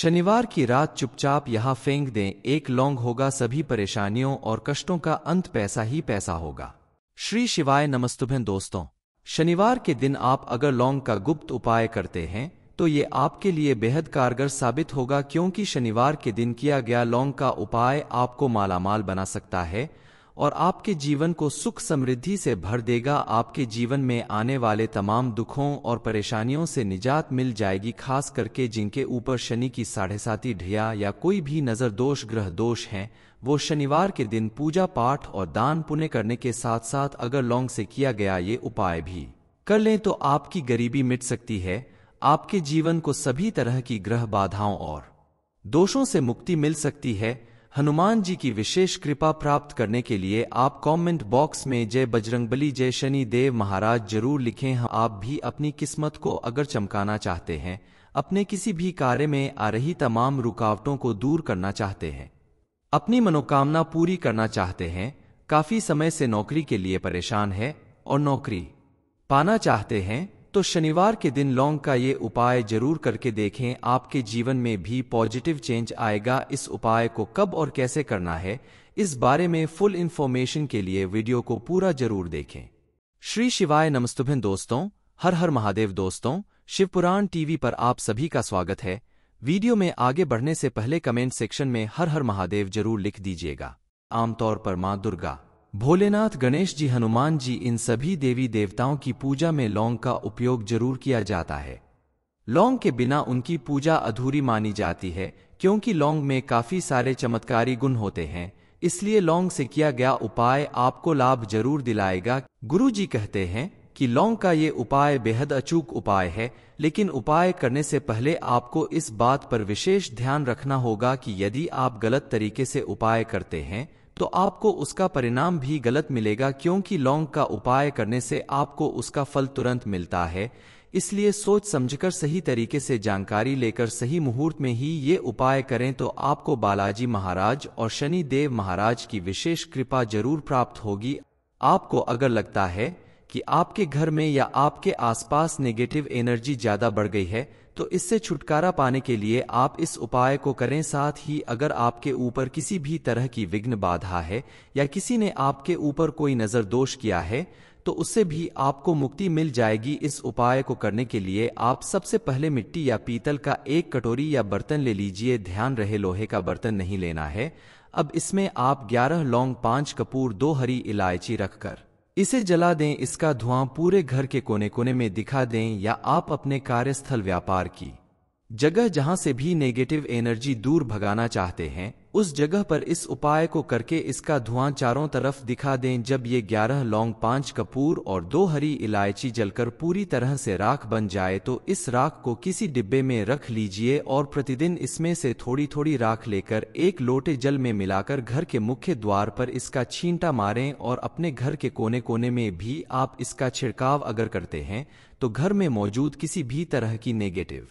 शनिवार की रात चुपचाप यहाँ फेंक दें एक लौंग होगा सभी परेशानियों और कष्टों का अंत पैसा ही पैसा होगा श्री शिवाय नमस्तुभ दोस्तों शनिवार के दिन आप अगर लौंग का गुप्त उपाय करते हैं तो ये आपके लिए बेहद कारगर साबित होगा क्योंकि शनिवार के दिन किया गया लौंग का उपाय आपको मालामाल बना सकता है और आपके जीवन को सुख समृद्धि से भर देगा आपके जीवन में आने वाले तमाम दुखों और परेशानियों से निजात मिल जाएगी खास करके जिनके ऊपर शनि की साढ़े साढ़ेसाती ढिया या कोई भी नज़र दोष ग्रह दोष हैं वो शनिवार के दिन पूजा पाठ और दान पुण्य करने के साथ साथ अगर लौंग से किया गया ये उपाय भी कर लें तो आपकी गरीबी मिट सकती है आपके जीवन को सभी तरह की ग्रह बाधाओं और दोषों से मुक्ति मिल सकती है हनुमान जी की विशेष कृपा प्राप्त करने के लिए आप कमेंट बॉक्स में जय बजरंगबली जय शनि देव महाराज जरूर लिखें हम हाँ, आप भी अपनी किस्मत को अगर चमकाना चाहते हैं अपने किसी भी कार्य में आ रही तमाम रुकावटों को दूर करना चाहते हैं अपनी मनोकामना पूरी करना चाहते हैं काफी समय से नौकरी के लिए परेशान है और नौकरी पाना चाहते हैं तो शनिवार के दिन लौंग का ये उपाय जरूर करके देखें आपके जीवन में भी पॉजिटिव चेंज आएगा इस उपाय को कब और कैसे करना है इस बारे में फुल इन्फॉर्मेशन के लिए वीडियो को पूरा जरूर देखें श्री शिवाय नमस्तुभिन दोस्तों हर हर महादेव दोस्तों शिवपुराण टीवी पर आप सभी का स्वागत है वीडियो में आगे बढ़ने से पहले कमेंट सेक्शन में हर हर महादेव जरूर लिख दीजिएगा आमतौर पर माँ दुर्गा भोलेनाथ गणेश जी हनुमान जी इन सभी देवी देवताओं की पूजा में लौंग का उपयोग जरूर किया जाता है लौंग के बिना उनकी पूजा अधूरी मानी जाती है क्योंकि लौंग में काफी सारे चमत्कारी गुण होते हैं इसलिए लौंग से किया गया उपाय आपको लाभ जरूर दिलाएगा गुरु जी कहते हैं कि लौंग का ये उपाय बेहद अचूक उपाय है लेकिन उपाय करने से पहले आपको इस बात पर विशेष ध्यान रखना होगा कि यदि आप गलत तरीके से उपाय करते हैं तो आपको उसका परिणाम भी गलत मिलेगा क्योंकि लौंग का उपाय करने से आपको उसका फल तुरंत मिलता है इसलिए सोच समझकर सही तरीके से जानकारी लेकर सही मुहूर्त में ही ये उपाय करें तो आपको बालाजी महाराज और शनि देव महाराज की विशेष कृपा जरूर प्राप्त होगी आपको अगर लगता है कि आपके घर में या आपके आसपास नेगेटिव एनर्जी ज्यादा बढ़ गई है तो इससे छुटकारा पाने के लिए आप इस उपाय को करें साथ ही अगर आपके ऊपर किसी भी तरह की विघ्न बाधा है या किसी ने आपके ऊपर कोई नजर दोष किया है तो उससे भी आपको मुक्ति मिल जाएगी इस उपाय को करने के लिए आप सबसे पहले मिट्टी या पीतल का एक कटोरी या बर्तन ले लीजिए ध्यान रहे लोहे का बर्तन नहीं लेना है अब इसमें आप 11 लौंग 5 कपूर दो हरी इलायची रखकर इसे जला दें इसका धुआं पूरे घर के कोने कोने में दिखा दें या आप अपने कार्यस्थल व्यापार की जगह जहां से भी नेगेटिव एनर्जी दूर भगाना चाहते हैं उस जगह पर इस उपाय को करके इसका धुआं चारों तरफ दिखा दें जब ये ग्यारह लौंग पांच कपूर और दो हरी इलायची जलकर पूरी तरह से राख बन जाए तो इस राख को किसी डिब्बे में रख लीजिए और प्रतिदिन इसमें से थोड़ी थोड़ी राख लेकर एक लोटे जल में मिलाकर घर के मुख्य द्वार पर इसका छींटा मारें और अपने घर के कोने कोने में भी आप इसका छिड़काव अगर करते हैं तो घर में मौजूद किसी भी तरह की नेगेटिव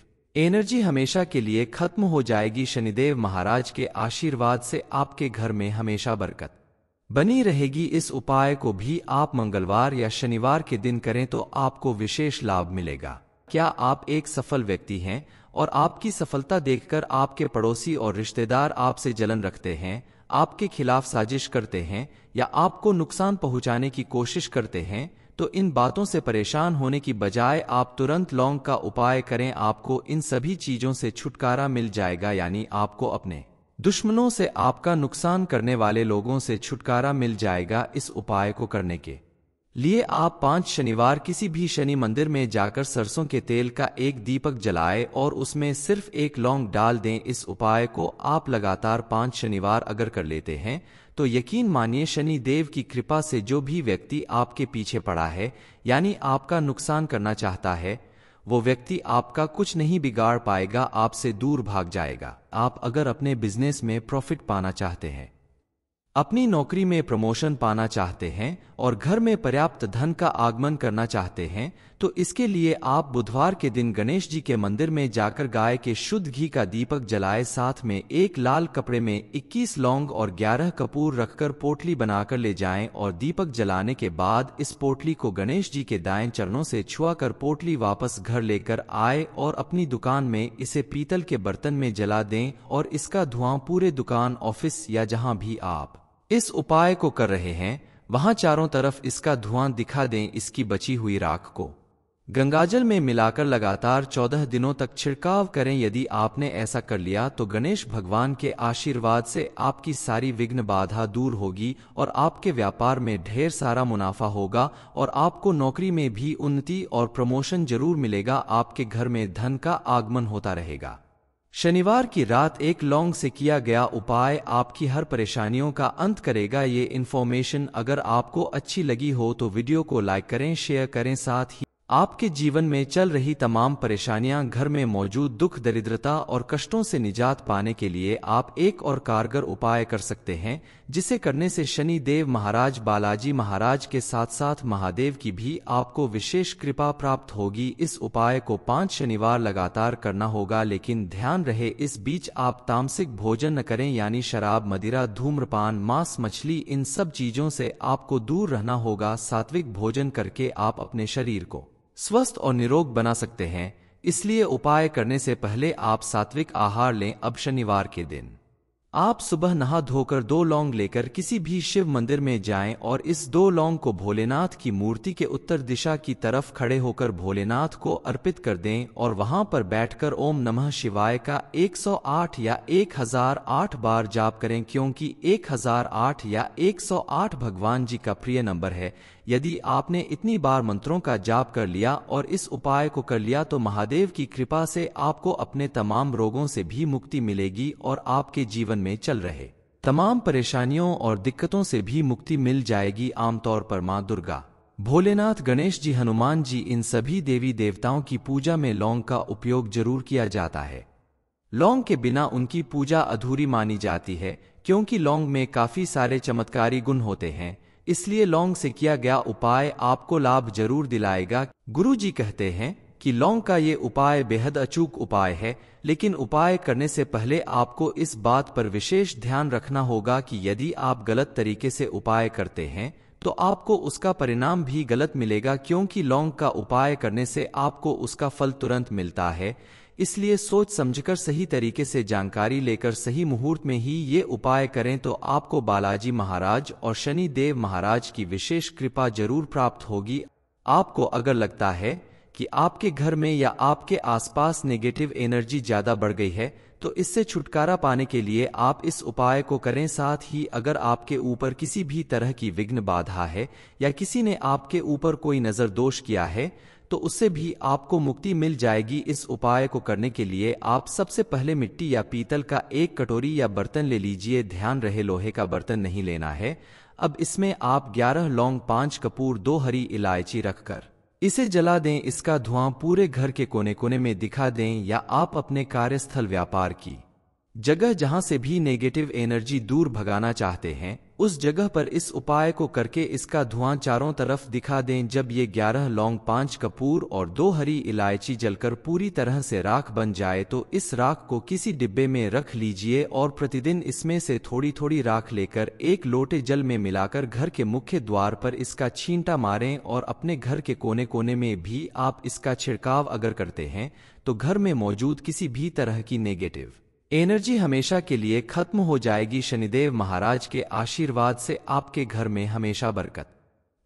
एनर्जी हमेशा के लिए खत्म हो जाएगी शनिदेव महाराज के आशीर्वाद से आपके घर में हमेशा बरकत बनी रहेगी इस उपाय को भी आप मंगलवार या शनिवार के दिन करें तो आपको विशेष लाभ मिलेगा क्या आप एक सफल व्यक्ति हैं और आपकी सफलता देखकर आपके पड़ोसी और रिश्तेदार आपसे जलन रखते हैं आपके खिलाफ साजिश करते हैं या आपको नुकसान पहुंचाने की कोशिश करते हैं तो इन बातों से परेशान होने की बजाय आप तुरंत लौंग का उपाय करें आपको इन सभी चीजों से छुटकारा मिल जाएगा यानी आपको अपने दुश्मनों से आपका नुकसान करने वाले लोगों से छुटकारा मिल जाएगा इस उपाय को करने के लिए आप पांच शनिवार किसी भी शनि मंदिर में जाकर सरसों के तेल का एक दीपक जलाएं और उसमें सिर्फ एक लौंग डाल दें इस उपाय को आप लगातार पांच शनिवार अगर कर लेते हैं तो यकीन मानिए शनि देव की कृपा से जो भी व्यक्ति आपके पीछे पड़ा है यानी आपका नुकसान करना चाहता है वो व्यक्ति आपका कुछ नहीं बिगाड़ पाएगा आपसे दूर भाग जाएगा आप अगर अपने बिजनेस में प्रॉफिट पाना चाहते हैं अपनी नौकरी में प्रमोशन पाना चाहते हैं और घर में पर्याप्त धन का आगमन करना चाहते हैं तो इसके लिए आप बुधवार के दिन गणेश जी के मंदिर में जाकर गाय के शुद्ध घी का दीपक जलाए साथ में एक लाल कपड़े में 21 लौंग और 11 कपूर रखकर पोटली बनाकर ले जाएं और दीपक जलाने के बाद इस पोटली को गणेश जी के दाएं चरणों से छुआकर पोटली वापस घर लेकर आए और अपनी दुकान में इसे पीतल के बर्तन में जला दें और इसका धुआं पूरे दुकान ऑफिस या जहां भी आप इस उपाय को कर रहे हैं वहां चारों तरफ इसका धुआं दिखा दें इसकी बची हुई राख को गंगाजल में मिलाकर लगातार चौदह दिनों तक छिड़काव करें यदि आपने ऐसा कर लिया तो गणेश भगवान के आशीर्वाद से आपकी सारी विघ्न बाधा दूर होगी और आपके व्यापार में ढेर सारा मुनाफा होगा और आपको नौकरी में भी उन्नति और प्रमोशन जरूर मिलेगा आपके घर में धन का आगमन होता रहेगा शनिवार की रात एक लौंग से किया गया उपाय आपकी हर परेशानियों का अंत करेगा ये इन्फॉर्मेशन अगर आपको अच्छी लगी हो तो वीडियो को लाइक करें शेयर करें साथ ही आपके जीवन में चल रही तमाम परेशानियां घर में मौजूद दुख दरिद्रता और कष्टों से निजात पाने के लिए आप एक और कारगर उपाय कर सकते हैं जिसे करने से शनि देव महाराज बालाजी महाराज के साथ साथ महादेव की भी आपको विशेष कृपा प्राप्त होगी इस उपाय को पांच शनिवार लगातार करना होगा लेकिन ध्यान रहे इस बीच आप तामसिक भोजन न करें यानी शराब मदिरा धूम्रपान मांस मछली इन सब चीजों से आपको दूर रहना होगा सात्विक भोजन करके आप अपने शरीर को स्वस्थ और निरोग बना सकते हैं इसलिए उपाय करने से पहले आप सात्विक आहार लें अब शनिवार के दिन आप सुबह नहा धोकर दो लौंग लेकर किसी भी शिव मंदिर में जाएं और इस दो लौंग को भोलेनाथ की मूर्ति के उत्तर दिशा की तरफ खड़े होकर भोलेनाथ को अर्पित कर दें और वहां पर बैठकर ओम नमः शिवाय का 108 या 1008 बार जाप करें क्योंकि 1008 या 108 भगवान जी का प्रिय नंबर है यदि आपने इतनी बार मंत्रों का जाप कर लिया और इस उपाय को कर लिया तो महादेव की कृपा से आपको अपने तमाम रोगों से भी मुक्ति मिलेगी और आपके जीवन में चल रहे तमाम परेशानियों और दिक्कतों से भी मुक्ति मिल जाएगी आमतौर पर माँ दुर्गा भोलेनाथ गणेश जी हनुमान जी इन सभी देवी देवताओं की पूजा में लौंग का उपयोग जरूर किया जाता है लौंग के बिना उनकी पूजा अधूरी मानी जाती है क्योंकि लौंग में काफी सारे चमत्कारी गुण होते हैं इसलिए लौंग से किया गया उपाय आपको लाभ जरूर दिलाएगा गुरु जी कहते हैं कि लौंग का ये उपाय बेहद अचूक उपाय है लेकिन उपाय करने से पहले आपको इस बात पर विशेष ध्यान रखना होगा कि यदि आप गलत तरीके से उपाय करते हैं तो आपको उसका परिणाम भी गलत मिलेगा क्योंकि लौंग का उपाय करने से आपको उसका फल तुरंत मिलता है इसलिए सोच समझकर सही तरीके से जानकारी लेकर सही मुहूर्त में ही ये उपाय करें तो आपको बालाजी महाराज और शनि देव महाराज की विशेष कृपा जरूर प्राप्त होगी आपको अगर लगता है कि आपके घर में या आपके आसपास नेगेटिव एनर्जी ज्यादा बढ़ गई है तो इससे छुटकारा पाने के लिए आप इस उपाय को करें साथ ही अगर आपके ऊपर किसी भी तरह की विघ्न बाधा है या किसी ने आपके ऊपर कोई नजर दोष किया है तो उससे भी आपको मुक्ति मिल जाएगी इस उपाय को करने के लिए आप सबसे पहले मिट्टी या पीतल का एक कटोरी या बर्तन ले लीजिए ध्यान रहे लोहे का बर्तन नहीं लेना है अब इसमें आप 11 लौंग पांच कपूर दो हरी इलायची रखकर इसे जला दें इसका धुआं पूरे घर के कोने कोने में दिखा दें या आप अपने कार्यस्थल व्यापार की जगह जहां से भी नेगेटिव एनर्जी दूर भगाना चाहते हैं उस जगह पर इस उपाय को करके इसका धुआं चारों तरफ दिखा दें जब ये ग्यारह लौंग पांच कपूर और दो हरी इलायची जलकर पूरी तरह से राख बन जाए तो इस राख को किसी डिब्बे में रख लीजिए और प्रतिदिन इसमें से थोड़ी थोड़ी राख लेकर एक लोटे जल में मिलाकर घर के मुख्य द्वार पर इसका छींटा मारें और अपने घर के कोने कोने में भी आप इसका छिड़काव अगर करते हैं तो घर में मौजूद किसी भी तरह की नेगेटिव एनर्जी हमेशा के लिए खत्म हो जाएगी शनिदेव महाराज के आशीर्वाद से आपके घर में हमेशा बरकत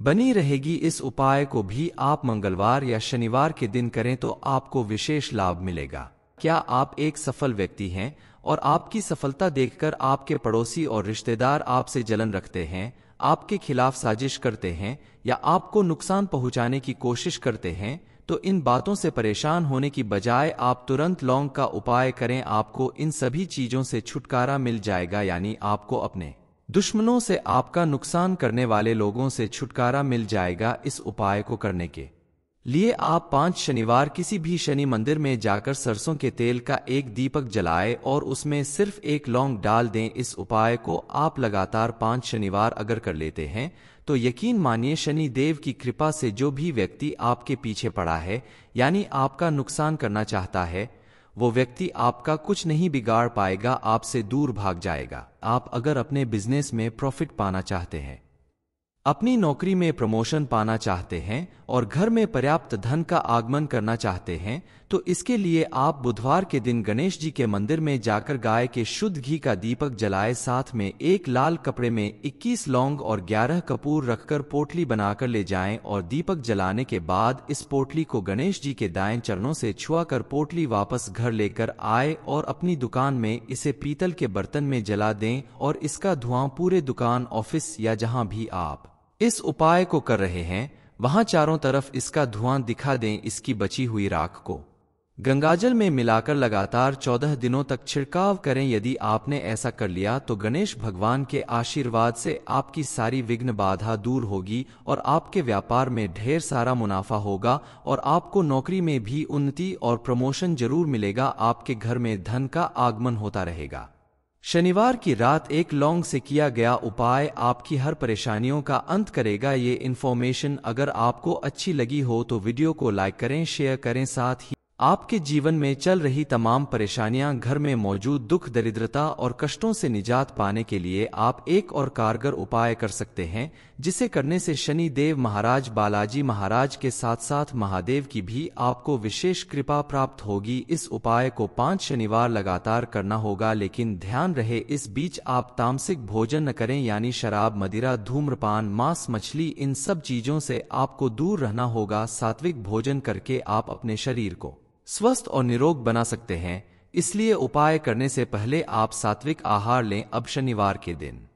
बनी रहेगी इस उपाय को भी आप मंगलवार या शनिवार के दिन करें तो आपको विशेष लाभ मिलेगा क्या आप एक सफल व्यक्ति हैं और आपकी सफलता देखकर आपके पड़ोसी और रिश्तेदार आपसे जलन रखते हैं आपके खिलाफ साजिश करते हैं या आपको नुकसान पहुंचाने की कोशिश करते हैं तो इन बातों से परेशान होने की बजाय आप तुरंत लौंग का उपाय करें आपको इन सभी चीजों से छुटकारा मिल जाएगा यानी आपको अपने दुश्मनों से आपका नुकसान करने वाले लोगों से छुटकारा मिल जाएगा इस उपाय को करने के लिए आप पांच शनिवार किसी भी शनि मंदिर में जाकर सरसों के तेल का एक दीपक जलाए और उसमें सिर्फ एक लौंग डाल दें इस उपाय को आप लगातार पांच शनिवार अगर कर लेते हैं तो यकीन मानिए शनि देव की कृपा से जो भी व्यक्ति आपके पीछे पड़ा है यानी आपका नुकसान करना चाहता है वो व्यक्ति आपका कुछ नहीं बिगाड़ पाएगा आपसे दूर भाग जाएगा आप अगर अपने बिजनेस में प्रॉफिट पाना चाहते हैं अपनी नौकरी में प्रमोशन पाना चाहते हैं और घर में पर्याप्त धन का आगमन करना चाहते हैं तो इसके लिए आप बुधवार के दिन गणेश जी के मंदिर में जाकर गाय के शुद्ध घी का दीपक जलाए साथ में एक लाल कपड़े में 21 लौंग और 11 कपूर रखकर पोटली बनाकर ले जाएं और दीपक जलाने के बाद इस पोटली को गणेश जी के दाएं चरणों से छुआ कर पोटली वापस घर लेकर आए और अपनी दुकान में इसे पीतल के बर्तन में जला दें और इसका धुआं पूरे दुकान ऑफिस या जहां भी आप इस उपाय को कर रहे हैं वहां चारों तरफ इसका धुआं दिखा दें इसकी बची हुई राख को गंगाजल में मिलाकर लगातार चौदह दिनों तक छिड़काव करें यदि आपने ऐसा कर लिया तो गणेश भगवान के आशीर्वाद से आपकी सारी विघ्न बाधा दूर होगी और आपके व्यापार में ढेर सारा मुनाफा होगा और आपको नौकरी में भी उन्नति और प्रमोशन जरूर मिलेगा आपके घर में धन का आगमन होता रहेगा शनिवार की रात एक लौंग से किया गया उपाय आपकी हर परेशानियों का अंत करेगा ये इन्फॉर्मेशन अगर आपको अच्छी लगी हो तो वीडियो को लाइक करें शेयर करें साथ ही आपके जीवन में चल रही तमाम परेशानियां घर में मौजूद दुख दरिद्रता और कष्टों से निजात पाने के लिए आप एक और कारगर उपाय कर सकते हैं जिसे करने से शनि देव महाराज बालाजी महाराज के साथ साथ महादेव की भी आपको विशेष कृपा प्राप्त होगी इस उपाय को पांच शनिवार लगातार करना होगा लेकिन ध्यान रहे इस बीच आप तामसिक भोजन न करें यानी शराब मदिरा धूम्रपान मांस मछली इन सब चीजों से आपको दूर रहना होगा सात्विक भोजन करके आप अपने शरीर को स्वस्थ और निरोग बना सकते हैं इसलिए उपाय करने से पहले आप सात्विक आहार लें अब शनिवार के दिन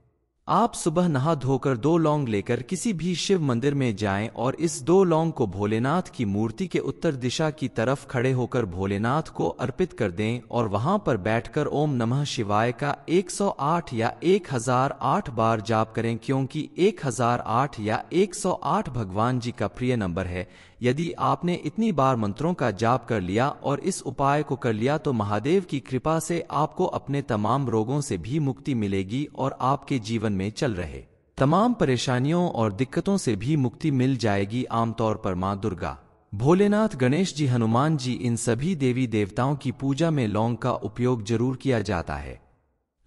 आप सुबह नहा धोकर दो लौंग लेकर किसी भी शिव मंदिर में जाएं और इस दो लौंग को भोलेनाथ की मूर्ति के उत्तर दिशा की तरफ खड़े होकर भोलेनाथ को अर्पित कर दें और वहां पर बैठकर ओम नमः शिवाय का 108 या 1008 बार जाप करें क्योंकि 1008 या 108 भगवान जी का प्रिय नंबर है यदि आपने इतनी बार मंत्रों का जाप कर लिया और इस उपाय को कर लिया तो महादेव की कृपा से आपको अपने तमाम रोगों से भी मुक्ति मिलेगी और आपके जीवन में चल रहे तमाम परेशानियों और दिक्कतों से भी मुक्ति मिल जाएगी आमतौर पर माँ दुर्गा भोलेनाथ गणेश जी हनुमान जी इन सभी देवी देवताओं की पूजा में लौंग का उपयोग जरूर किया जाता है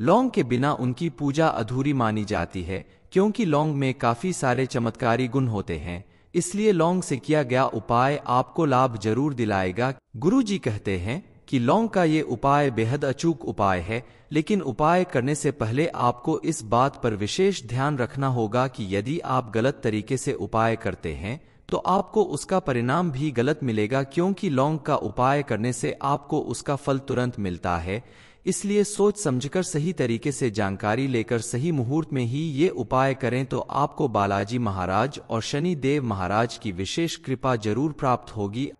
लौंग के बिना उनकी पूजा अधूरी मानी जाती है क्योंकि लौंग में काफी सारे चमत्कारी गुण होते हैं इसलिए लौंग से किया गया उपाय आपको लाभ जरूर दिलाएगा गुरु जी कहते हैं कि लौंग का ये उपाय बेहद अचूक उपाय है लेकिन उपाय करने से पहले आपको इस बात पर विशेष ध्यान रखना होगा कि यदि आप गलत तरीके से उपाय करते हैं तो आपको उसका परिणाम भी गलत मिलेगा क्योंकि लौंग का उपाय करने से आपको उसका फल तुरंत मिलता है इसलिए सोच समझकर सही तरीके से जानकारी लेकर सही मुहूर्त में ही ये उपाय करें तो आपको बालाजी महाराज और शनि देव महाराज की विशेष कृपा जरूर प्राप्त होगी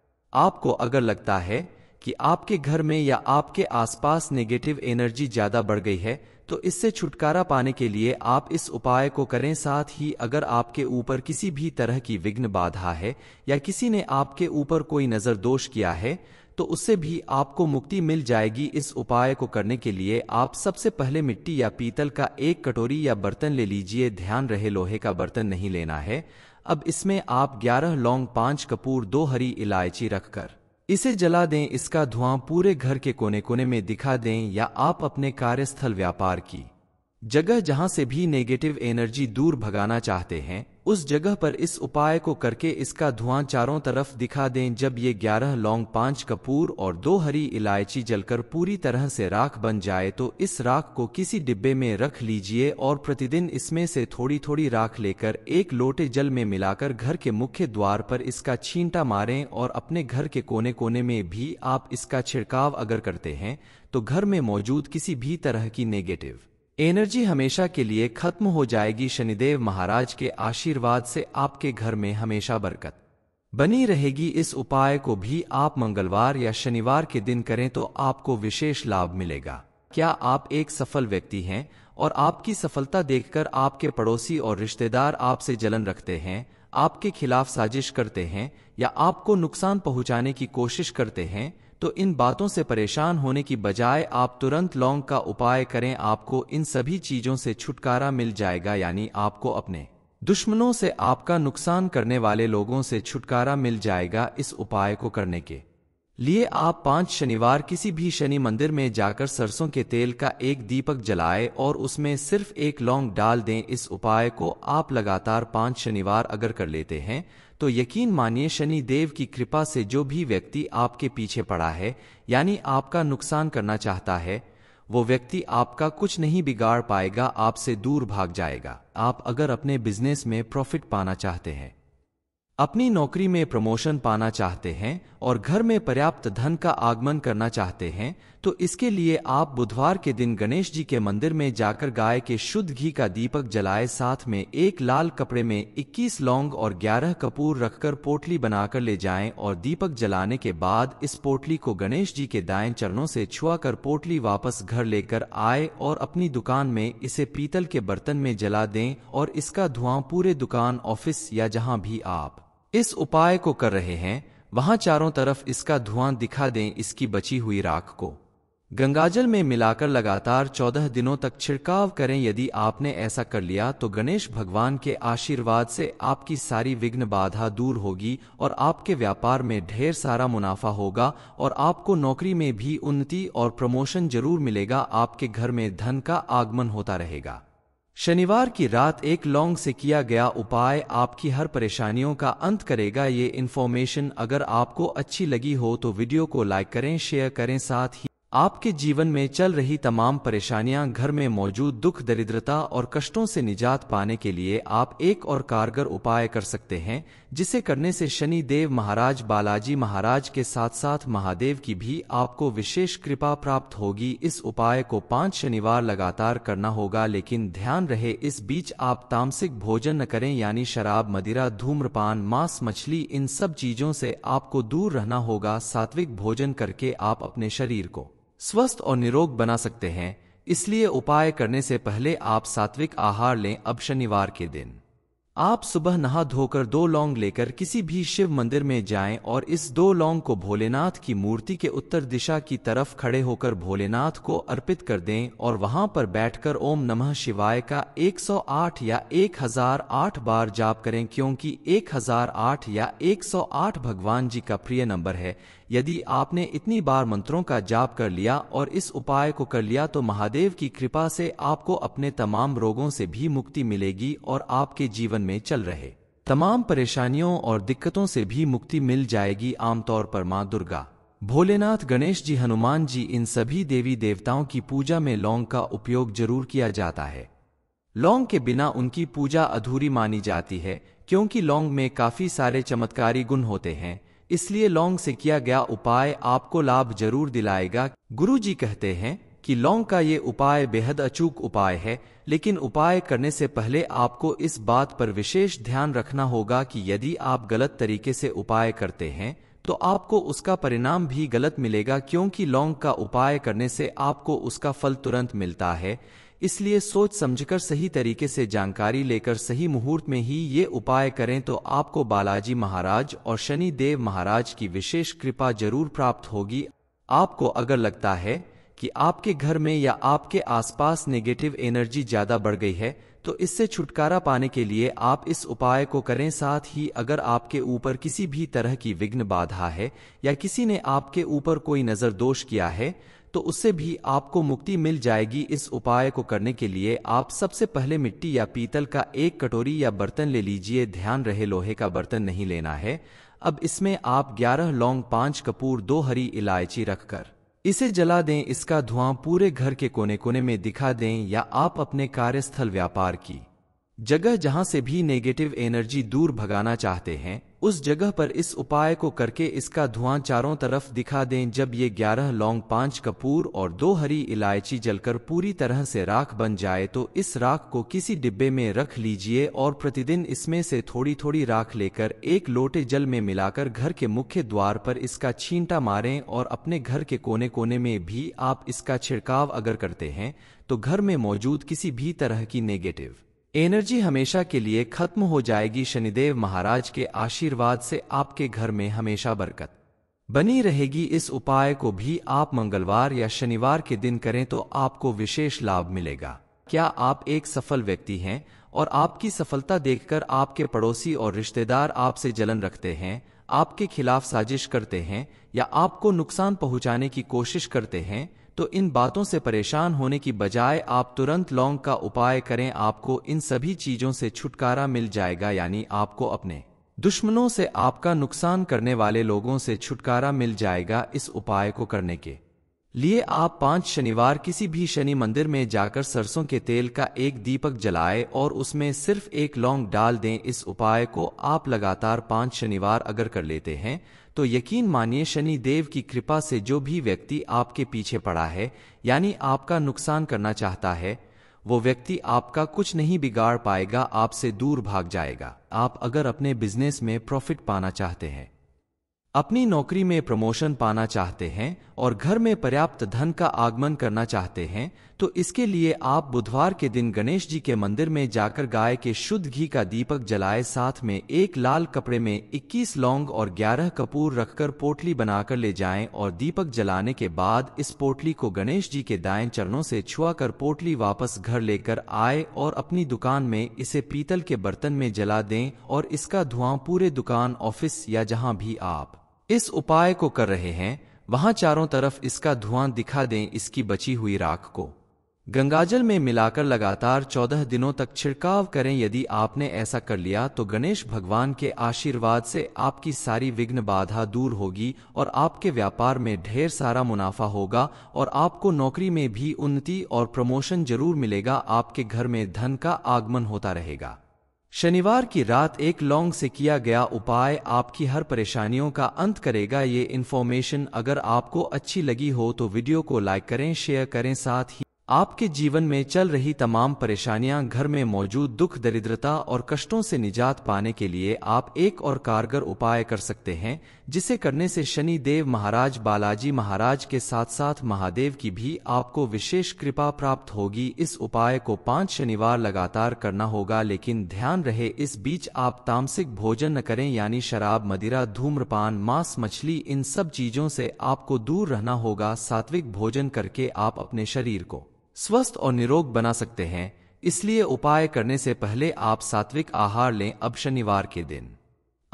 आपको अगर लगता है कि आपके घर में या आपके आसपास नेगेटिव एनर्जी ज्यादा बढ़ गई है तो इससे छुटकारा पाने के लिए आप इस उपाय को करें साथ ही अगर आपके ऊपर किसी भी तरह की विघ्न बाधा है या किसी ने आपके ऊपर कोई नजर दोष किया है तो उससे भी आपको मुक्ति मिल जाएगी इस उपाय को करने के लिए आप सबसे पहले मिट्टी या पीतल का एक कटोरी या बर्तन ले लीजिए ध्यान रहे लोहे का बर्तन नहीं लेना है अब इसमें आप 11 लौंग पांच कपूर दो हरी इलायची रखकर इसे जला दें इसका धुआं पूरे घर के कोने कोने में दिखा दें या आप अपने कार्यस्थल व्यापार की जगह जहां से भी नेगेटिव एनर्जी दूर भगाना चाहते हैं उस जगह पर इस उपाय को करके इसका धुआं चारों तरफ दिखा दें जब ये ग्यारह लौंग पांच कपूर और दो हरी इलायची जलकर पूरी तरह से राख बन जाए तो इस राख को किसी डिब्बे में रख लीजिए और प्रतिदिन इसमें से थोड़ी थोड़ी राख लेकर एक लोटे जल में मिलाकर घर के मुख्य द्वार पर इसका छींटा मारें और अपने घर के कोने कोने में भी आप इसका छिड़काव अगर करते हैं तो घर में मौजूद किसी भी तरह की नेगेटिव एनर्जी हमेशा के लिए खत्म हो जाएगी शनिदेव महाराज के आशीर्वाद से आपके घर में हमेशा बरकत बनी रहेगी इस उपाय को भी आप मंगलवार या शनिवार के दिन करें तो आपको विशेष लाभ मिलेगा क्या आप एक सफल व्यक्ति हैं और आपकी सफलता देखकर आपके पड़ोसी और रिश्तेदार आपसे जलन रखते हैं आपके खिलाफ साजिश करते हैं या आपको नुकसान पहुंचाने की कोशिश करते हैं तो इन बातों से परेशान होने की बजाय आप तुरंत लौंग का उपाय करें आपको इन सभी चीजों से छुटकारा मिल जाएगा यानी आपको अपने दुश्मनों से आपका नुकसान करने वाले लोगों से छुटकारा मिल जाएगा इस उपाय को करने के लिए आप पांच शनिवार किसी भी शनि मंदिर में जाकर सरसों के तेल का एक दीपक जलाएं और उसमें सिर्फ एक लौंग डाल दें इस उपाय को आप लगातार पांच शनिवार अगर कर लेते हैं तो यकीन मानिए शनि देव की कृपा से जो भी व्यक्ति आपके पीछे पड़ा है यानी आपका नुकसान करना चाहता है वो व्यक्ति आपका कुछ नहीं बिगाड़ पाएगा आपसे दूर भाग जाएगा आप अगर अपने बिजनेस में प्रॉफिट पाना चाहते हैं अपनी नौकरी में प्रमोशन पाना चाहते हैं और घर में पर्याप्त धन का आगमन करना चाहते हैं तो इसके लिए आप बुधवार के दिन गणेश जी के मंदिर में जाकर गाय के शुद्ध घी का दीपक जलाए साथ में एक लाल कपड़े में 21 लौंग और 11 कपूर रखकर पोटली बनाकर ले जाएं और दीपक जलाने के बाद इस पोटली को गणेश जी के दाएं चरणों से छुआ कर पोटली वापस घर लेकर आए और अपनी दुकान में इसे पीतल के बर्तन में जला दे और इसका धुआं पूरे दुकान ऑफिस या जहाँ भी आप इस उपाय को कर रहे हैं वहां चारों तरफ इसका धुआं दिखा दें इसकी बची हुई राख को गंगाजल में मिलाकर लगातार चौदह दिनों तक छिड़काव करें यदि आपने ऐसा कर लिया तो गणेश भगवान के आशीर्वाद से आपकी सारी विघ्न बाधा दूर होगी और आपके व्यापार में ढेर सारा मुनाफा होगा और आपको नौकरी में भी उन्नति और प्रमोशन जरूर मिलेगा आपके घर में धन का आगमन होता रहेगा शनिवार की रात एक लौंग से किया गया उपाय आपकी हर परेशानियों का अंत करेगा ये इन्फॉर्मेशन अगर आपको अच्छी लगी हो तो वीडियो को लाइक करें शेयर करें साथ ही आपके जीवन में चल रही तमाम परेशानियां घर में मौजूद दुख दरिद्रता और कष्टों से निजात पाने के लिए आप एक और कारगर उपाय कर सकते हैं जिसे करने से शनि देव महाराज बालाजी महाराज के साथ साथ महादेव की भी आपको विशेष कृपा प्राप्त होगी इस उपाय को पांच शनिवार लगातार करना होगा लेकिन ध्यान रहे इस बीच आप तामसिक भोजन न करें यानी शराब मदिरा धूम्रपान मांस मछली इन सब चीजों से आपको दूर रहना होगा सात्विक भोजन करके आप अपने शरीर को स्वस्थ और निरोग बना सकते हैं इसलिए उपाय करने से पहले आप सात्विक आहार लें अब शनिवार के दिन आप सुबह नहा धोकर दो लौंग लेकर किसी भी शिव मंदिर में जाएं और इस दो लौंग को भोलेनाथ की मूर्ति के उत्तर दिशा की तरफ खड़े होकर भोलेनाथ को अर्पित कर दें और वहां पर बैठकर ओम नमः शिवाय का 108 या 1008 बार जाप करें क्योंकि 1008 या 108 भगवान जी का प्रिय नंबर है यदि आपने इतनी बार मंत्रों का जाप कर लिया और इस उपाय को कर लिया तो महादेव की कृपा से आपको अपने तमाम रोगों से भी मुक्ति मिलेगी और आपके जीवन में चल रहे तमाम परेशानियों और दिक्कतों से भी मुक्ति मिल जाएगी आमतौर पर माँ दुर्गा भोलेनाथ गणेश जी हनुमान जी इन सभी देवी देवताओं की पूजा में लौंग का उपयोग जरूर किया जाता है लौंग के बिना उनकी पूजा अधूरी मानी जाती है क्योंकि लौंग में काफी सारे चमत्कारी गुण होते हैं इसलिए लौंग से किया गया उपाय आपको लाभ जरूर दिलाएगा गुरु जी कहते हैं कि लौंग का ये उपाय बेहद अचूक उपाय है लेकिन उपाय करने से पहले आपको इस बात पर विशेष ध्यान रखना होगा कि यदि आप गलत तरीके से उपाय करते हैं तो आपको उसका परिणाम भी गलत मिलेगा क्योंकि लौंग का उपाय करने से आपको उसका फल तुरंत मिलता है इसलिए सोच समझकर सही तरीके से जानकारी लेकर सही मुहूर्त में ही ये उपाय करें तो आपको बालाजी महाराज और शनि देव महाराज की विशेष कृपा जरूर प्राप्त होगी आपको अगर लगता है कि आपके घर में या आपके आसपास नेगेटिव एनर्जी ज्यादा बढ़ गई है तो इससे छुटकारा पाने के लिए आप इस उपाय को करें साथ ही अगर आपके ऊपर किसी भी तरह की विघ्न बाधा है या किसी ने आपके ऊपर कोई नजर दोष किया है तो उससे भी आपको मुक्ति मिल जाएगी इस उपाय को करने के लिए आप सबसे पहले मिट्टी या पीतल का एक कटोरी या बर्तन ले लीजिए ध्यान रहे लोहे का बर्तन नहीं लेना है अब इसमें आप 11 लौंग पांच कपूर दो हरी इलायची रखकर इसे जला दें इसका धुआं पूरे घर के कोने कोने में दिखा दें या आप अपने कार्यस्थल व्यापार की जगह जहां से भी नेगेटिव एनर्जी दूर भगाना चाहते हैं उस जगह पर इस उपाय को करके इसका धुआं चारों तरफ दिखा दें जब ये ग्यारह लौंग पांच कपूर और दो हरी इलायची जलकर पूरी तरह से राख बन जाए तो इस राख को किसी डिब्बे में रख लीजिए और प्रतिदिन इसमें से थोड़ी थोड़ी राख लेकर एक लोटे जल में मिलाकर घर के मुख्य द्वार पर इसका छींटा मारें और अपने घर के कोने कोने में भी आप इसका छिड़काव अगर करते हैं तो घर में मौजूद किसी भी तरह की नेगेटिव एनर्जी हमेशा के लिए खत्म हो जाएगी शनिदेव महाराज के आशीर्वाद से आपके घर में हमेशा बरकत बनी रहेगी इस उपाय को भी आप मंगलवार या शनिवार के दिन करें तो आपको विशेष लाभ मिलेगा क्या आप एक सफल व्यक्ति हैं और आपकी सफलता देखकर आपके पड़ोसी और रिश्तेदार आपसे जलन रखते हैं आपके खिलाफ साजिश करते हैं या आपको नुकसान पहुंचाने की कोशिश करते हैं तो इन बातों से परेशान होने की बजाय आप तुरंत लौंग का उपाय करें आपको इन सभी चीजों से छुटकारा मिल जाएगा यानी आपको अपने दुश्मनों से आपका नुकसान करने वाले लोगों से छुटकारा मिल जाएगा इस उपाय को करने के लिए आप पांच शनिवार किसी भी शनि मंदिर में जाकर सरसों के तेल का एक दीपक जलाएं और उसमें सिर्फ एक लौंग डाल दें इस उपाय को आप लगातार पांच शनिवार अगर कर लेते हैं तो यकीन मानिए शनि देव की कृपा से जो भी व्यक्ति आपके पीछे पड़ा है यानी आपका नुकसान करना चाहता है वो व्यक्ति आपका कुछ नहीं बिगाड़ पाएगा आपसे दूर भाग जाएगा आप अगर अपने बिजनेस में प्रॉफिट पाना चाहते हैं अपनी नौकरी में प्रमोशन पाना चाहते हैं और घर में पर्याप्त धन का आगमन करना चाहते हैं तो इसके लिए आप बुधवार के दिन गणेश जी के मंदिर में जाकर गाय के शुद्ध घी का दीपक जलाए साथ में एक लाल कपड़े में 21 लौंग और 11 कपूर रखकर पोटली बनाकर ले जाएं और दीपक जलाने के बाद इस पोटली को गणेश जी के दाएं चरणों से छुआ कर पोटली वापस घर लेकर आए और अपनी दुकान में इसे पीतल के बर्तन में जला दें और इसका धुआं पूरे दुकान ऑफिस या जहां भी आप इस उपाय को कर रहे हैं वहां चारों तरफ इसका धुआं दिखा दें इसकी बची हुई राख को गंगाजल में मिलाकर लगातार चौदह दिनों तक छिड़काव करें यदि आपने ऐसा कर लिया तो गणेश भगवान के आशीर्वाद से आपकी सारी विघ्न बाधा दूर होगी और आपके व्यापार में ढेर सारा मुनाफा होगा और आपको नौकरी में भी उन्नति और प्रमोशन जरूर मिलेगा आपके घर में धन का आगमन होता रहेगा शनिवार की रात एक लौंग से किया गया उपाय आपकी हर परेशानियों का अंत करेगा ये इन्फॉर्मेशन अगर आपको अच्छी लगी हो तो वीडियो को लाइक करें शेयर करें साथ ही आपके जीवन में चल रही तमाम परेशानियां घर में मौजूद दुख दरिद्रता और कष्टों से निजात पाने के लिए आप एक और कारगर उपाय कर सकते हैं जिसे करने से शनि देव महाराज बालाजी महाराज के साथ साथ महादेव की भी आपको विशेष कृपा प्राप्त होगी इस उपाय को पांच शनिवार लगातार करना होगा लेकिन ध्यान रहे इस बीच आप तामसिक भोजन न करें यानी शराब मदिरा धूम्रपान मांस मछली इन सब चीजों से आपको दूर रहना होगा सात्विक भोजन करके आप अपने शरीर को स्वस्थ और निरोग बना सकते हैं इसलिए उपाय करने से पहले आप सात्विक आहार लें अब शनिवार के दिन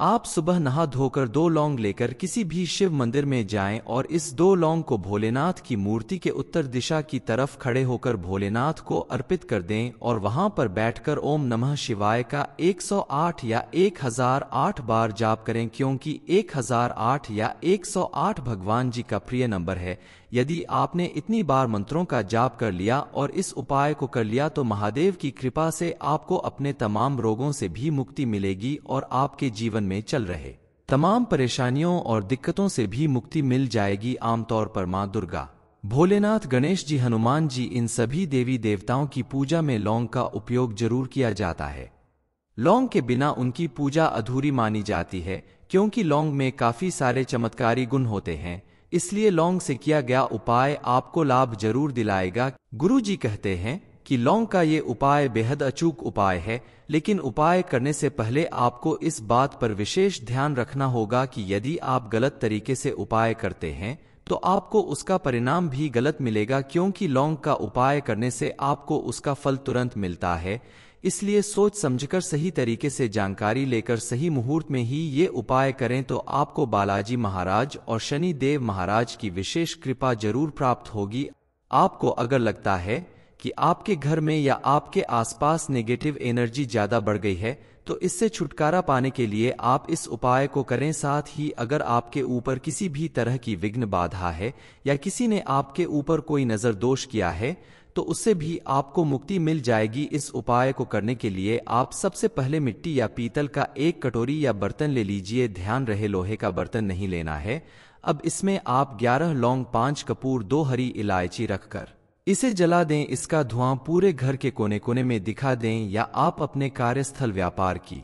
आप सुबह नहा धोकर दो लौंग लेकर किसी भी शिव मंदिर में जाएं और इस दो लौंग को भोलेनाथ की मूर्ति के उत्तर दिशा की तरफ खड़े होकर भोलेनाथ को अर्पित कर दें और वहां पर बैठकर ओम नमः शिवाय का 108 या 1008 बार जाप करें क्योंकि 1008 या 108 भगवान जी का प्रिय नंबर है यदि आपने इतनी बार मंत्रों का जाप कर लिया और इस उपाय को कर लिया तो महादेव की कृपा से आपको अपने तमाम रोगों से भी मुक्ति मिलेगी और आपके जीवन में चल रहे तमाम परेशानियों और दिक्कतों से भी मुक्ति मिल जाएगी आमतौर पर माँ दुर्गा भोलेनाथ गणेश जी हनुमान जी इन सभी देवी देवताओं की पूजा में लौंग का उपयोग जरूर किया जाता है लौंग के बिना उनकी पूजा अधूरी मानी जाती है क्योंकि लौंग में काफी सारे चमत्कारी गुण होते हैं इसलिए लौंग से किया गया उपाय आपको लाभ जरूर दिलाएगा गुरु जी कहते हैं कि लौंग का ये उपाय बेहद अचूक उपाय है लेकिन उपाय करने से पहले आपको इस बात पर विशेष ध्यान रखना होगा कि यदि आप गलत तरीके से उपाय करते हैं तो आपको उसका परिणाम भी गलत मिलेगा क्योंकि लौंग का उपाय करने से आपको उसका फल तुरंत मिलता है इसलिए सोच समझकर सही तरीके से जानकारी लेकर सही मुहूर्त में ही ये उपाय करें तो आपको बालाजी महाराज और शनि देव महाराज की विशेष कृपा जरूर प्राप्त होगी आपको अगर लगता है कि आपके घर में या आपके आसपास नेगेटिव एनर्जी ज्यादा बढ़ गई है तो इससे छुटकारा पाने के लिए आप इस उपाय को करें साथ ही अगर आपके ऊपर किसी भी तरह की विघ्न बाधा है या किसी ने आपके ऊपर कोई नजर दोष किया है तो उससे भी आपको मुक्ति मिल जाएगी इस उपाय को करने के लिए आप सबसे पहले मिट्टी या पीतल का एक कटोरी या बर्तन ले लीजिए ध्यान रहे लोहे का बर्तन नहीं लेना है अब इसमें आप 11 लौंग पांच कपूर दो हरी इलायची रखकर इसे जला दें इसका धुआं पूरे घर के कोने कोने में दिखा दें या आप अपने कार्यस्थल व्यापार की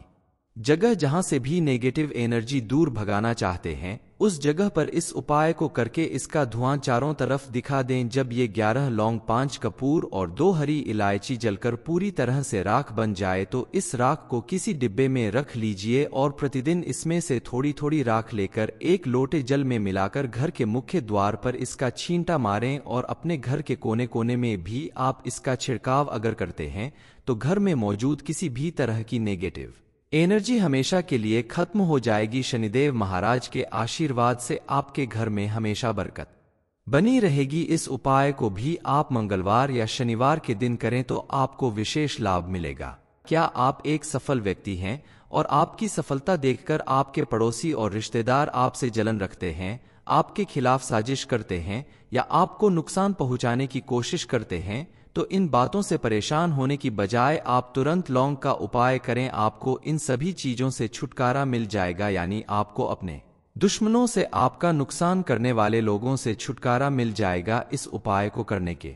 जगह जहां से भी नेगेटिव एनर्जी दूर भगाना चाहते हैं उस जगह पर इस उपाय को करके इसका धुआं चारों तरफ दिखा दें जब ये ग्यारह लौंग पांच कपूर और दो हरी इलायची जलकर पूरी तरह से राख बन जाए तो इस राख को किसी डिब्बे में रख लीजिए और प्रतिदिन इसमें से थोड़ी थोड़ी राख लेकर एक लोटे जल में मिलाकर घर के मुख्य द्वार पर इसका छींटा मारें और अपने घर के कोने कोने में भी आप इसका छिड़काव अगर करते हैं तो घर में मौजूद किसी भी तरह की नेगेटिव एनर्जी हमेशा के लिए खत्म हो जाएगी शनिदेव महाराज के आशीर्वाद से आपके घर में हमेशा बरकत बनी रहेगी इस उपाय को भी आप मंगलवार या शनिवार के दिन करें तो आपको विशेष लाभ मिलेगा क्या आप एक सफल व्यक्ति हैं और आपकी सफलता देखकर आपके पड़ोसी और रिश्तेदार आपसे जलन रखते हैं आपके खिलाफ साजिश करते हैं या आपको नुकसान पहुंचाने की कोशिश करते हैं तो इन बातों से परेशान होने की बजाय आप तुरंत लौंग का उपाय करें आपको इन सभी चीजों से छुटकारा मिल जाएगा यानी आपको अपने दुश्मनों से आपका नुकसान करने वाले लोगों से छुटकारा मिल जाएगा इस उपाय को करने के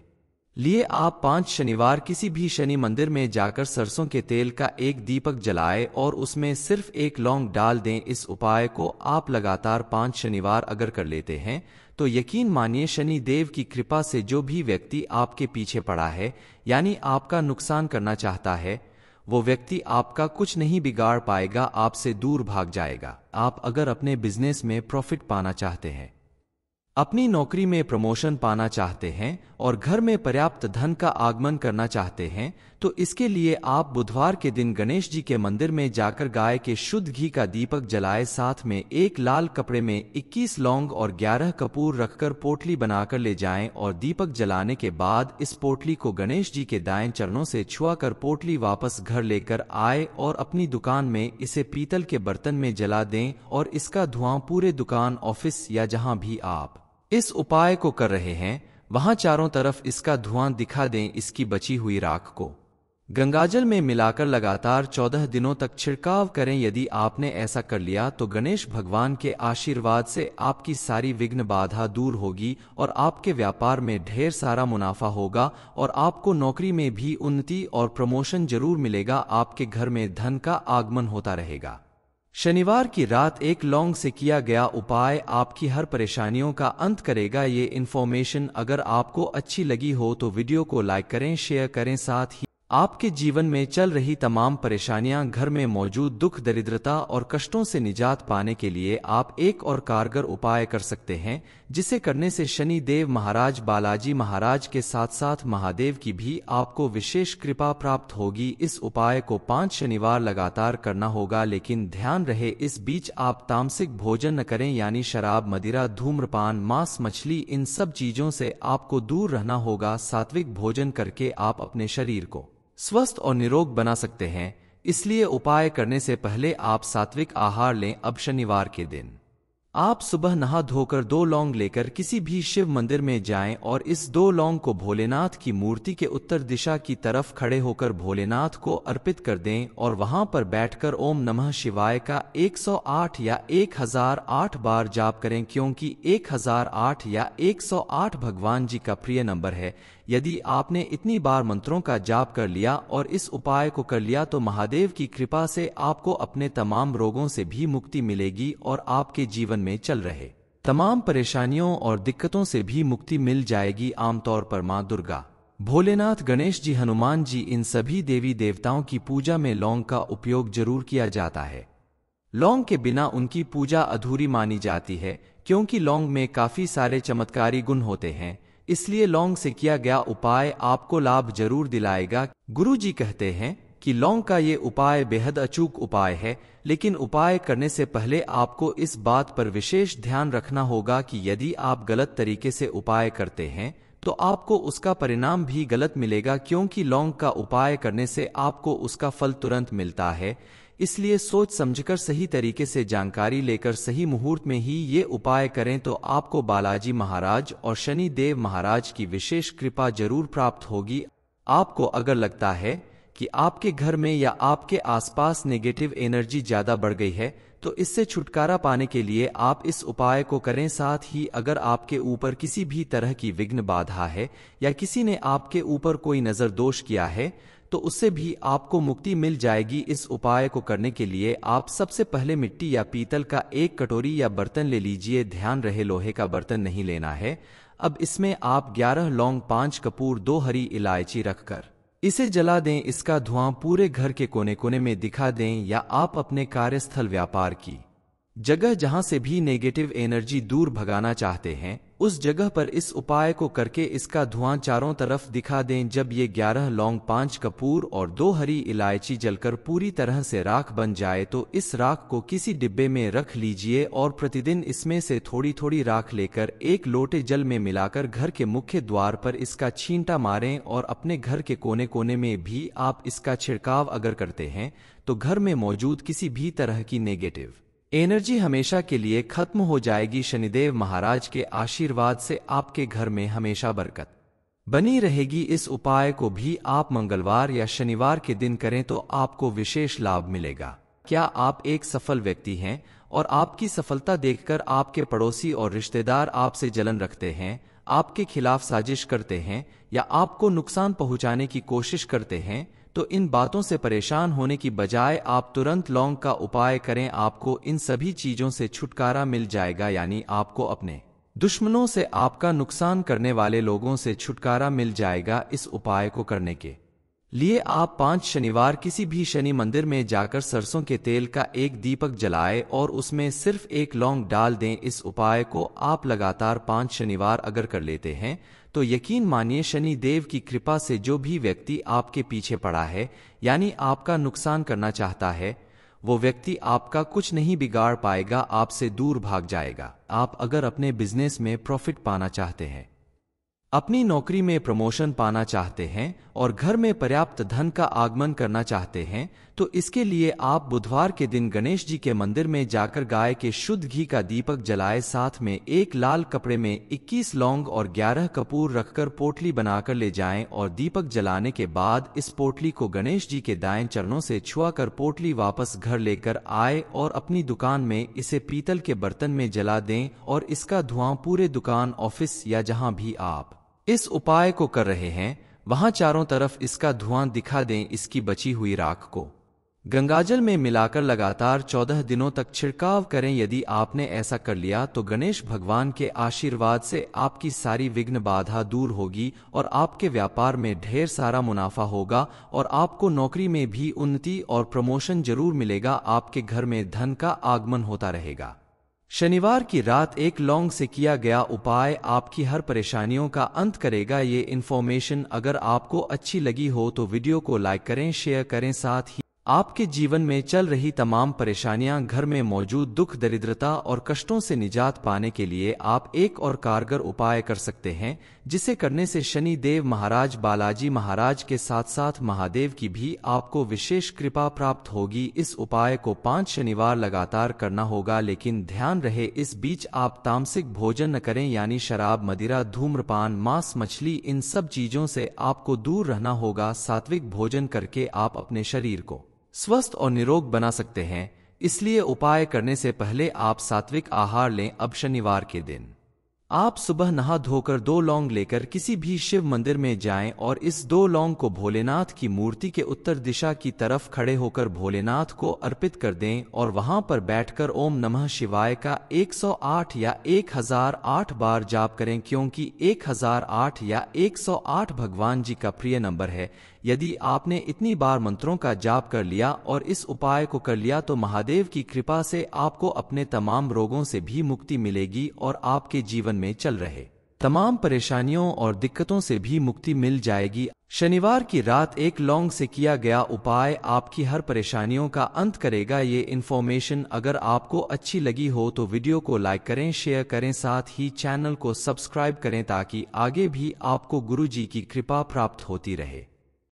लिए आप पांच शनिवार किसी भी शनि मंदिर में जाकर सरसों के तेल का एक दीपक जलाए और उसमें सिर्फ एक लौंग डाल दें इस उपाय को आप लगातार पांच शनिवार अगर कर लेते हैं तो यकीन मानिए शनि देव की कृपा से जो भी व्यक्ति आपके पीछे पड़ा है यानी आपका नुकसान करना चाहता है वो व्यक्ति आपका कुछ नहीं बिगाड़ पाएगा आपसे दूर भाग जाएगा आप अगर अपने बिजनेस में प्रॉफिट पाना चाहते हैं अपनी नौकरी में प्रमोशन पाना चाहते हैं और घर में पर्याप्त धन का आगमन करना चाहते हैं तो इसके लिए आप बुधवार के दिन गणेश जी के मंदिर में जाकर गाय के शुद्ध घी का दीपक जलाए साथ में एक लाल कपड़े में 21 लौंग और 11 कपूर रखकर पोटली बनाकर ले जाएं और दीपक जलाने के बाद इस पोटली को गणेश जी के दाएं चरणों से छुआ कर पोटली वापस घर लेकर आए और अपनी दुकान में इसे पीतल के बर्तन में जला दे और इसका धुआं पूरे दुकान ऑफिस या जहाँ भी आप इस उपाय को कर रहे हैं वहां चारों तरफ इसका धुआं दिखा दें इसकी बची हुई राख को गंगाजल में मिलाकर लगातार चौदह दिनों तक छिड़काव करें यदि आपने ऐसा कर लिया तो गणेश भगवान के आशीर्वाद से आपकी सारी विघ्न बाधा दूर होगी और आपके व्यापार में ढेर सारा मुनाफा होगा और आपको नौकरी में भी उन्नति और प्रमोशन जरूर मिलेगा आपके घर में धन का आगमन होता रहेगा शनिवार की रात एक लौंग से किया गया उपाय आपकी हर परेशानियों का अंत करेगा ये इन्फॉर्मेशन अगर आपको अच्छी लगी हो तो वीडियो को लाइक करें शेयर करें साथ ही आपके जीवन में चल रही तमाम परेशानियां घर में मौजूद दुख दरिद्रता और कष्टों से निजात पाने के लिए आप एक और कारगर उपाय कर सकते हैं जिसे करने से शनि देव महाराज बालाजी महाराज के साथ साथ महादेव की भी आपको विशेष कृपा प्राप्त होगी इस उपाय को पांच शनिवार लगातार करना होगा लेकिन ध्यान रहे इस बीच आप तामसिक भोजन न करें यानी शराब मदिरा धूम्रपान मांस मछली इन सब चीजों से आपको दूर रहना होगा सात्विक भोजन करके आप अपने शरीर को स्वस्थ और निरोग बना सकते हैं इसलिए उपाय करने से पहले आप सात्विक आहार लें अब शनिवार के दिन आप सुबह नहा धोकर दो लौंग लेकर किसी भी शिव मंदिर में जाएं और इस दो लौंग को भोलेनाथ की मूर्ति के उत्तर दिशा की तरफ खड़े होकर भोलेनाथ को अर्पित कर दें और वहां पर बैठकर ओम नमः शिवाय का 108 या 1008 बार जाप करें क्योंकि 1008 या 108 भगवान जी का प्रिय नंबर है यदि आपने इतनी बार मंत्रों का जाप कर लिया और इस उपाय को कर लिया तो महादेव की कृपा से आपको अपने तमाम रोगों से भी मुक्ति मिलेगी और आपके जीवन में चल रहे तमाम परेशानियों और दिक्कतों से भी मुक्ति मिल जाएगी आमतौर पर माँ दुर्गा भोलेनाथ गणेश जी हनुमान जी इन सभी देवी देवताओं की पूजा में लौंग का उपयोग जरूर किया जाता है लौंग के बिना उनकी पूजा अधूरी मानी जाती है क्योंकि लौंग में काफी सारे चमत्कारी गुण होते हैं इसलिए लौंग से किया गया उपाय आपको लाभ जरूर दिलाएगा गुरु जी कहते हैं कि लौंग का ये उपाय बेहद अचूक उपाय है लेकिन उपाय करने से पहले आपको इस बात पर विशेष ध्यान रखना होगा कि यदि आप गलत तरीके से उपाय करते हैं तो आपको उसका परिणाम भी गलत मिलेगा क्योंकि लौंग का उपाय करने से आपको उसका फल तुरंत मिलता है इसलिए सोच समझकर सही तरीके से जानकारी लेकर सही मुहूर्त में ही ये उपाय करें तो आपको बालाजी महाराज और शनि देव महाराज की विशेष कृपा जरूर प्राप्त होगी आपको अगर लगता है कि आपके घर में या आपके आसपास नेगेटिव एनर्जी ज्यादा बढ़ गई है तो इससे छुटकारा पाने के लिए आप इस उपाय को करें साथ ही अगर आपके ऊपर किसी भी तरह की विघ्न बाधा है या किसी ने आपके ऊपर कोई नजर दोष किया है तो उससे भी आपको मुक्ति मिल जाएगी इस उपाय को करने के लिए आप सबसे पहले मिट्टी या पीतल का एक कटोरी या बर्तन ले लीजिए ध्यान रहे लोहे का बर्तन नहीं लेना है अब इसमें आप 11 लौंग पांच कपूर दो हरी इलायची रखकर इसे जला दें इसका धुआं पूरे घर के कोने कोने में दिखा दें या आप अपने कार्यस्थल व्यापार की जगह जहां से भी नेगेटिव एनर्जी दूर भगाना चाहते हैं उस जगह पर इस उपाय को करके इसका धुआं चारों तरफ दिखा दें जब ये ग्यारह लौंग पांच कपूर और दो हरी इलायची जलकर पूरी तरह से राख बन जाए तो इस राख को किसी डिब्बे में रख लीजिए और प्रतिदिन इसमें से थोड़ी थोड़ी राख लेकर एक लोटे जल में मिलाकर घर के मुख्य द्वार पर इसका छींटा मारें और अपने घर के कोने कोने में भी आप इसका छिड़काव अगर करते हैं तो घर में मौजूद किसी भी तरह की नेगेटिव एनर्जी हमेशा के लिए खत्म हो जाएगी शनिदेव महाराज के आशीर्वाद से आपके घर में हमेशा बरकत बनी रहेगी इस उपाय को भी आप मंगलवार या शनिवार के दिन करें तो आपको विशेष लाभ मिलेगा क्या आप एक सफल व्यक्ति हैं और आपकी सफलता देखकर आपके पड़ोसी और रिश्तेदार आपसे जलन रखते हैं आपके खिलाफ साजिश करते हैं या आपको नुकसान पहुंचाने की कोशिश करते हैं तो इन बातों से परेशान होने की बजाय आप तुरंत लौंग का उपाय करें आपको इन सभी चीजों से छुटकारा मिल जाएगा यानी आपको अपने दुश्मनों से आपका नुकसान करने वाले लोगों से छुटकारा मिल जाएगा इस उपाय को करने के लिए आप पांच शनिवार किसी भी शनि मंदिर में जाकर सरसों के तेल का एक दीपक जलाएं और उसमें सिर्फ एक लौंग डाल दें इस उपाय को आप लगातार पांच शनिवार अगर कर लेते हैं तो यकीन मानिए शनि देव की कृपा से जो भी व्यक्ति आपके पीछे पड़ा है यानी आपका नुकसान करना चाहता है वो व्यक्ति आपका कुछ नहीं बिगाड़ पाएगा आपसे दूर भाग जाएगा आप अगर अपने बिजनेस में प्रॉफिट पाना चाहते हैं अपनी नौकरी में प्रमोशन पाना चाहते हैं और घर में पर्याप्त धन का आगमन करना चाहते हैं तो इसके लिए आप बुधवार के दिन गणेश जी के मंदिर में जाकर गाय के शुद्ध घी का दीपक जलाए साथ में एक लाल कपड़े में 21 लौंग और 11 कपूर रखकर पोटली बनाकर ले जाएं और दीपक जलाने के बाद इस पोटली को गणेश जी के दाएं चरणों से छुआकर पोटली वापस घर लेकर आए और अपनी दुकान में इसे पीतल के बर्तन में जला दें और इसका धुआं पूरे दुकान ऑफिस या जहां भी आप इस उपाय को कर रहे हैं वहां चारों तरफ इसका धुआं दिखा दें इसकी बची हुई राख को गंगाजल में मिलाकर लगातार चौदह दिनों तक छिड़काव करें यदि आपने ऐसा कर लिया तो गणेश भगवान के आशीर्वाद से आपकी सारी विघ्न बाधा दूर होगी और आपके व्यापार में ढेर सारा मुनाफा होगा और आपको नौकरी में भी उन्नति और प्रमोशन जरूर मिलेगा आपके घर में धन का आगमन होता रहेगा शनिवार की रात एक लौंग से किया गया उपाय आपकी हर परेशानियों का अंत करेगा ये इन्फॉर्मेशन अगर आपको अच्छी लगी हो तो वीडियो को लाइक करें शेयर करें साथ ही आपके जीवन में चल रही तमाम परेशानियां घर में मौजूद दुख दरिद्रता और कष्टों से निजात पाने के लिए आप एक और कारगर उपाय कर सकते हैं जिसे करने से शनि देव महाराज बालाजी महाराज के साथ साथ महादेव की भी आपको विशेष कृपा प्राप्त होगी इस उपाय को पांच शनिवार लगातार करना होगा लेकिन ध्यान रहे इस बीच आप तामसिक भोजन न करें यानी शराब मदिरा धूम्रपान मांस मछली इन सब चीजों से आपको दूर रहना होगा सात्विक भोजन करके आप अपने शरीर को स्वस्थ और निरोग बना सकते हैं इसलिए उपाय करने से पहले आप सात्विक आहार लें अब शनिवार के दिन आप सुबह नहा धोकर दो लौंग लेकर किसी भी शिव मंदिर में जाएं और इस दो लौंग को भोलेनाथ की मूर्ति के उत्तर दिशा की तरफ खड़े होकर भोलेनाथ को अर्पित कर दें और वहां पर बैठकर ओम नमः शिवाय का 108 या 1008 बार जाप करें क्योंकि 1008 या 108 भगवान जी का प्रिय नंबर है यदि आपने इतनी बार मंत्रों का जाप कर लिया और इस उपाय को कर लिया तो महादेव की कृपा से आपको अपने तमाम रोगों से भी मुक्ति मिलेगी और आपके जीवन में चल रहे तमाम परेशानियों और दिक्कतों से भी मुक्ति मिल जाएगी शनिवार की रात एक लौंग से किया गया उपाय आपकी हर परेशानियों का अंत करेगा ये इन्फॉर्मेशन अगर आपको अच्छी लगी हो तो वीडियो को लाइक करें शेयर करें साथ ही चैनल को सब्सक्राइब करें ताकि आगे भी आपको गुरु जी की कृपा प्राप्त होती रहे